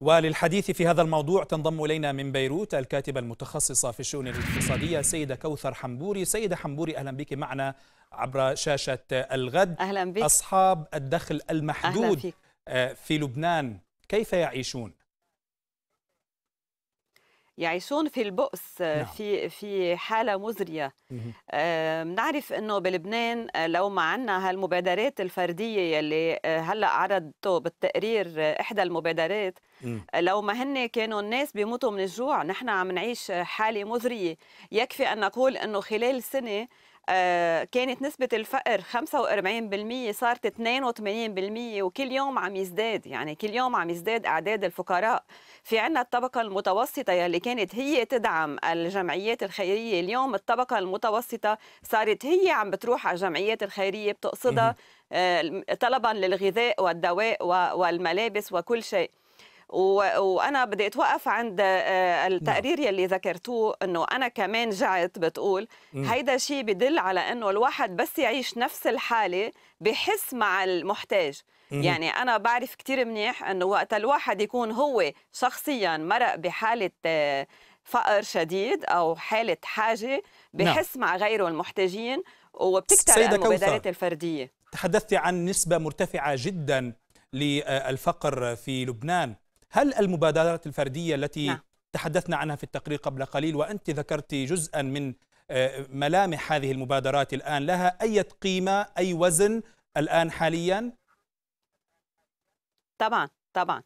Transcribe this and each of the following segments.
وللحديث في هذا الموضوع تنضم إلينا من بيروت الكاتبة المتخصصة في الشؤون الاقتصادية سيدة كوثر حنبوري سيدة حنبوري أهلا بك معنا عبر شاشة الغد أهلا بك أصحاب الدخل المحدود آه، في لبنان كيف يعيشون يعيشون في البؤس آه، نعم. في في حاله مزريه بنعرف انه بلبنان آه، لو ما عندنا هالمبادرات الفرديه يلي آه، هلا عرضته بالتقرير احدى المبادرات مم. لو ما هن كانوا الناس بيموتوا من الجوع نحن عم نعيش حاله مزريه يكفي ان نقول انه خلال سنه آه، كانت نسبة الفقر 45% صارت 82% وكل يوم عم يزداد يعني كل يوم عم يزداد أعداد الفقراء في عنا الطبقة المتوسطة يلي كانت هي تدعم الجمعيات الخيرية اليوم الطبقة المتوسطة صارت هي عم بتروح على الجمعيات الخيرية بتقصدها آه، طلبا للغذاء والدواء والملابس وكل شيء وانا بدي اتوقف عند آه، نعم. التقرير يلي ذكرتوه انه انا كمان جعت بتقول هيدا شيء بدل على انه الواحد بس يعيش نفس الحاله بحس مع المحتاج يعني انا بعرف كثير منيح انه وقت الواحد يكون هو شخصيا مرق بحاله آه، فقر شديد او حاله حاجه نعم. بحس مع غيره المحتاجين وبتكثر المبادرات الفرديه تحدثت عن نسبه مرتفعه جدا للفقر في لبنان هل المبادرات الفردية التي نعم. تحدثنا عنها في التقرير قبل قليل وأنت ذكرت جزءا من آه، ملامح هذه المبادرات الآن لها أي قيمة أي وزن الآن حاليا؟ طبعا طبعا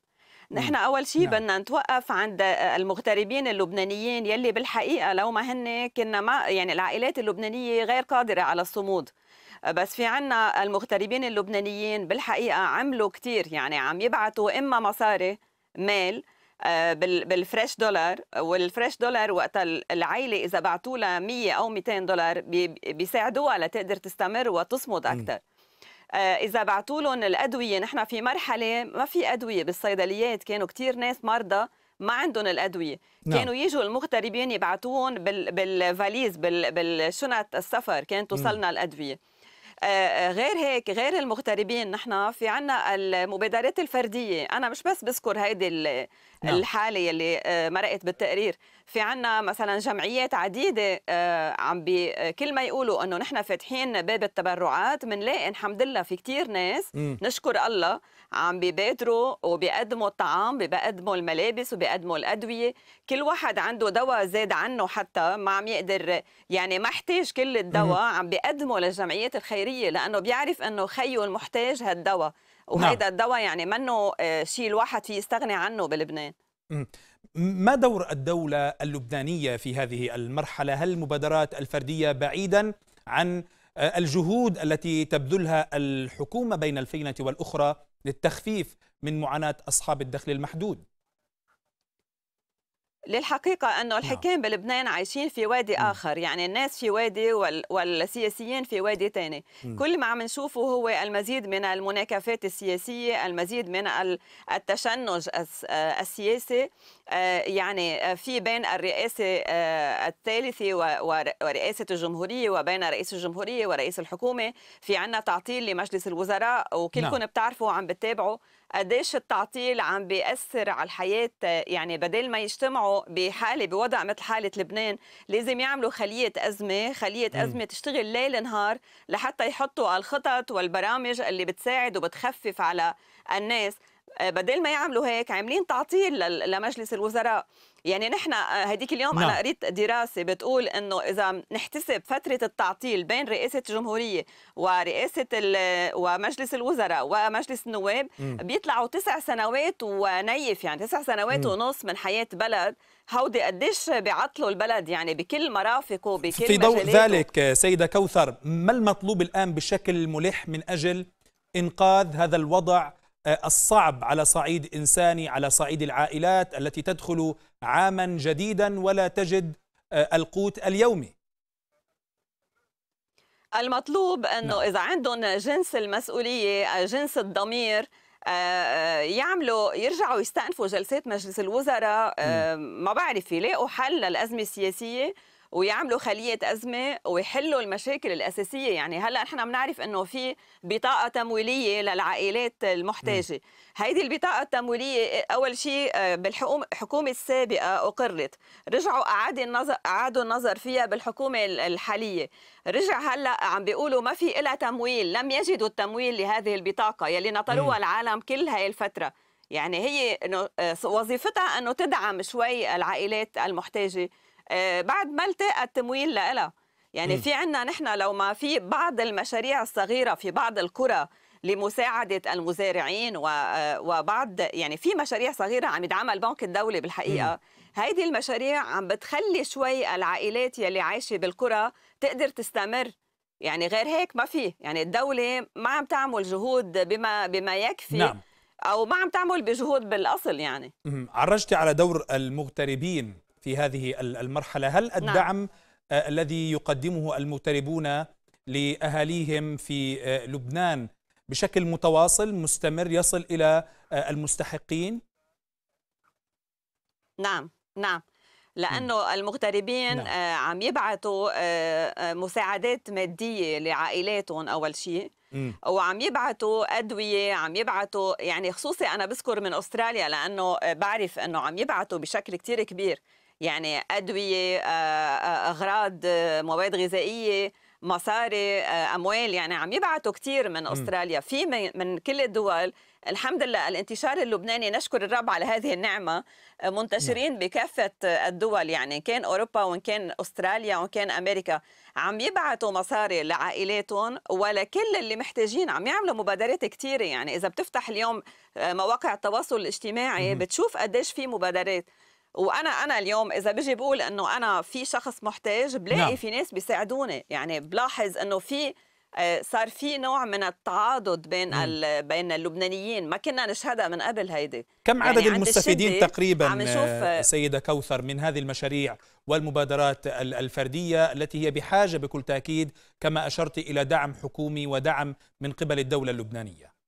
نحن اول شيء نعم. بدنا نتوقف عند آه، المغتربين اللبنانيين يلي بالحقيقه لو ما هن كنا ما يعني العائلات اللبنانيه غير قادره على الصمود بس في عنا المغتربين اللبنانيين بالحقيقه عملوا كثير يعني عم يبعثوا اما مصاري مال آه، بالفريش دولار والفريش دولار وقت العائله اذا بعثوا لها 100 او 200 دولار بيساعدوها لتقدر تستمر وتصمد اكثر آه، اذا بعثوا لهم الادويه نحن في مرحله ما في ادويه بالصيدليات كانوا كثير ناس مرضى ما عندهم الادويه نعم. كانوا يجوا المغتربين يبعتوهم بالفاليز بالشنط السفر كانت توصلنا الادويه آه، آه، غير هيك غير المغتربين نحن في عنا المبادرات الفرديه انا مش بس بذكر هيدي نعم. الحالة اللي آه، مرقت بالتقرير في عنا مثلا جمعيات عديدة آه، عم بكل آه، ما يقولوا أنه نحن فاتحين باب التبرعات بنلاقي الحمد لله في كتير ناس م. نشكر الله عم بيبادروا وبيقدموا الطعام بيقدموا الملابس وبيقدموا الأدوية كل واحد عنده دواء زاد عنه حتى ما عم يقدر يعني ما احتاج كل الدواء عم بيقدمه للجمعيات الخيرية لأنه بيعرف أنه خيه المحتاج هالدواء نعم. وهيدا الدواء يعني منه شيء الواحد فيه يستغني عنه بلبنان ما دور الدولة اللبنانية في هذه المرحلة؟ هل المبادرات الفردية بعيدا عن آه، الجهود التي تبذلها الحكومة بين الفينة والأخرى للتخفيف من معاناة أصحاب الدخل المحدود؟ للحقيقة أنه نعم. الحكام بلبنان عايشين في وادي آخر يعني الناس في وادي وال... والسياسيين في وادي تاني كل ما عم نشوفه هو المزيد من المناكفات السياسية المزيد من التشنج السياسي آه، يعني آه، في بين الرئاسة آه، الثالثة ورئاسة الجمهورية وبين رئيس الجمهورية ورئيس الحكومة في عنا تعطيل لمجلس الوزراء وكلكم نعم. بتعرفوا وعم بتتابعوا قديش التعطيل عم بيأثر على الحياة يعني بدل ما يجتمعوا بحالة بوضع مثل حالة لبنان لازم يعملوا خلية أزمة خلية م. أزمة تشتغل ليل نهار لحتى يحطوا الخطط والبرامج اللي بتساعد وبتخفف على الناس آه، بدل ما يعملوا هيك عاملين تعطيل لمجلس الوزراء يعني نحن آه، هديك اليوم نعم. انا قريت دراسه بتقول انه اذا نحتسب فتره التعطيل بين رئاسه الجمهوريه ورئاسه ومجلس الوزراء ومجلس النواب م. بيطلعوا تسع سنوات ونيف يعني تسع سنوات م. ونص من حياه بلد هودي قديش بيعطلوا البلد يعني بكل مرافقه بكل في ضوء مجلاته. ذلك سيده كوثر ما المطلوب الان بشكل ملح من اجل انقاذ هذا الوضع آه، الصعب على صعيد انساني على صعيد العائلات التي تدخل عاما جديدا ولا تجد آه، القوت اليومي المطلوب انه نعم. اذا عندهم جنس المسؤوليه جنس الضمير آه، يعملوا يرجعوا يستأنفوا جلسات مجلس الوزراء ما بعرف يلاقوا حل للأزمة السياسية ويعملوا خليه ازمه ويحلوا المشاكل الاساسيه يعني هلا نحن بنعرف انه في بطاقه تمويليه للعائلات المحتاجه هيدي البطاقه التمويليه اول شيء آه، بالحكومه السابقه اقرت رجعوا اعادوا النظر اعادوا النظر فيها بالحكومه الحاليه رجع هلا عم بيقولوا ما في لها تمويل لم يجدوا التمويل لهذه البطاقه يلي نطروها العالم كل هاي الفتره يعني هي آه، وظيفتها انه تدعم شوي العائلات المحتاجه آه، بعد ما التقى التمويل لها يعني في عنا نحن لو ما في بعض المشاريع الصغيرة في بعض القرى لمساعدة المزارعين آه، وبعض يعني في مشاريع صغيرة عم يدعمها البنك الدولي بالحقيقة هذه هيدي المشاريع عم بتخلي شوي العائلات يلي عايشة بالقرى تقدر تستمر يعني غير هيك ما في يعني الدولة ما عم تعمل جهود بما بما يكفي نعم. أو ما عم تعمل بجهود بالأصل يعني عرجتي على دور المغتربين في هذه المرحلة هل نعم. الدعم نعم. الذي يقدمه المغتربون لأهاليهم في آه، لبنان بشكل متواصل مستمر يصل إلى آه، المستحقين؟ نعم نعم لانه المغتربين نعم. عم يبعثوا مساعدات ماديه لعائلاتهم اول شيء وعم يبعثوا ادويه عم يبعثوا يعني خصوصي انا بذكر من استراليا لانه بعرف انه عم يبعثوا بشكل كتير كبير يعني أدوية آه، آه، أغراض آه، مواد غذائية مصاري اموال يعني عم يبعثوا كثير من استراليا في من كل الدول الحمد لله الانتشار اللبناني نشكر الرب على هذه النعمه نعم. منتشرين بكافه الدول يعني كان اوروبا وان كان استراليا وان كان امريكا عم يبعثوا مصاري لعائلاتهم ولكل اللي محتاجين عم يعملوا مبادرات كثيره يعني اذا بتفتح اليوم مواقع التواصل الاجتماعي بتشوف قديش في مبادرات وانا انا اليوم اذا بجي بقول انه انا في شخص محتاج بلاقي نعم. في ناس بيساعدوني يعني بلاحظ انه في آه، صار في نوع من التعاضد بين بين اللبنانيين ما كنا نشهدها من قبل هيدي كم يعني عدد المستفيدين تقريبا آه، آه، سيده كوثر من هذه المشاريع والمبادرات الفرديه التي هي بحاجه بكل تاكيد كما اشرت الى دعم حكومي ودعم من قبل الدوله اللبنانيه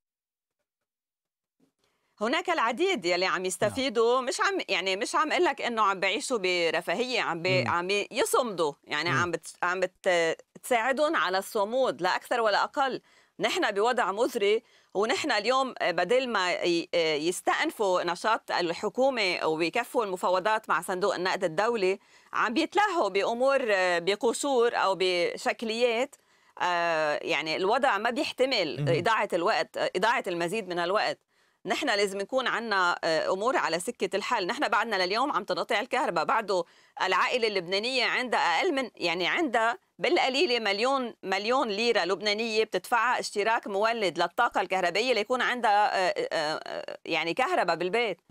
هناك العديد يلي عم نعم. يستفيدوا مش عم يعني مش عم اقول لك انه عم بعيشوا برفاهيه عم بي عم يصمدوا يعني عم عم بتساعدهم على الصمود لا اكثر ولا اقل نحن بوضع مزري ونحن اليوم بدل ما يستأنفوا نشاط الحكومة ويكفوا المفاوضات مع صندوق النقد الدولي عم بيتلهوا بأمور بقصور أو بشكليات آه، يعني الوضع ما بيحتمل إضاعة الوقت إضاعة المزيد من الوقت نحن لازم يكون عنا آه، امور على سكه الحل نحن بعدنا لليوم عم تنقطع الكهرباء بعده العائله اللبنانيه عندها اقل من يعني عندها بالقليله مليون مليون ليره لبنانيه بتدفعها اشتراك مولد للطاقه الكهربائيه ليكون عندها آه، آه، يعني كهرباء بالبيت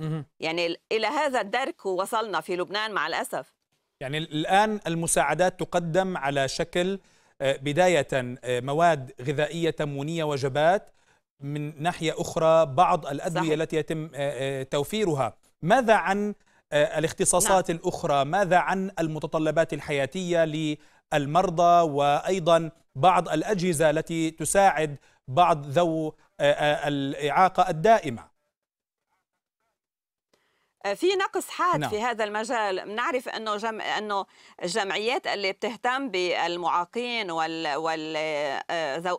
يعني الى هذا الدرك وصلنا في لبنان مع الاسف يعني الان المساعدات تقدم على شكل بدايه مواد غذائيه تموينيه وجبات من ناحية أخرى بعض الأدوية صحيح. التي يتم آه، آه، توفيرها ماذا عن آه، الاختصاصات نعم. الأخرى ماذا عن المتطلبات الحياتية للمرضى وأيضا بعض الأجهزة التي تساعد بعض ذو الإعاقة الدائمة في نقص حاد نعم. في هذا المجال نعرف انه جم... انه الجمعيات اللي بتهتم بالمعاقين وال, وال...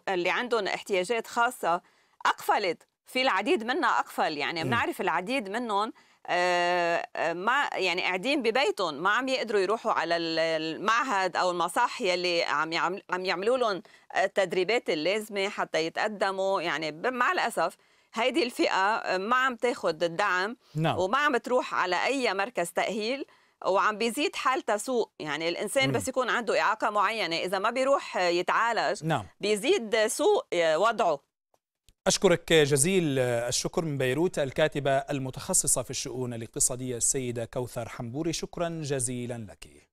اللي عندهم احتياجات خاصه اقفلت في العديد منها اقفل يعني إيه. بنعرف العديد منهم آه، آه، ما يعني قاعدين ببيتهم ما عم يقدروا يروحوا على المعهد او المصح يلي عم عم يعملوا لهم آه، التدريبات اللازمه حتى يتقدموا يعني مع الاسف هيدي الفئه ما عم تاخذ الدعم نعم. وما عم تروح على اي مركز تاهيل وعم بيزيد حالته سوء يعني الانسان بس يكون عنده اعاقه معينه اذا ما بيروح يتعالج نعم. بيزيد سوء وضعه أشكرك جزيل الشكر من بيروت الكاتبة المتخصصة في الشؤون الاقتصادية السيدة كوثر حنبوري شكرا جزيلا لك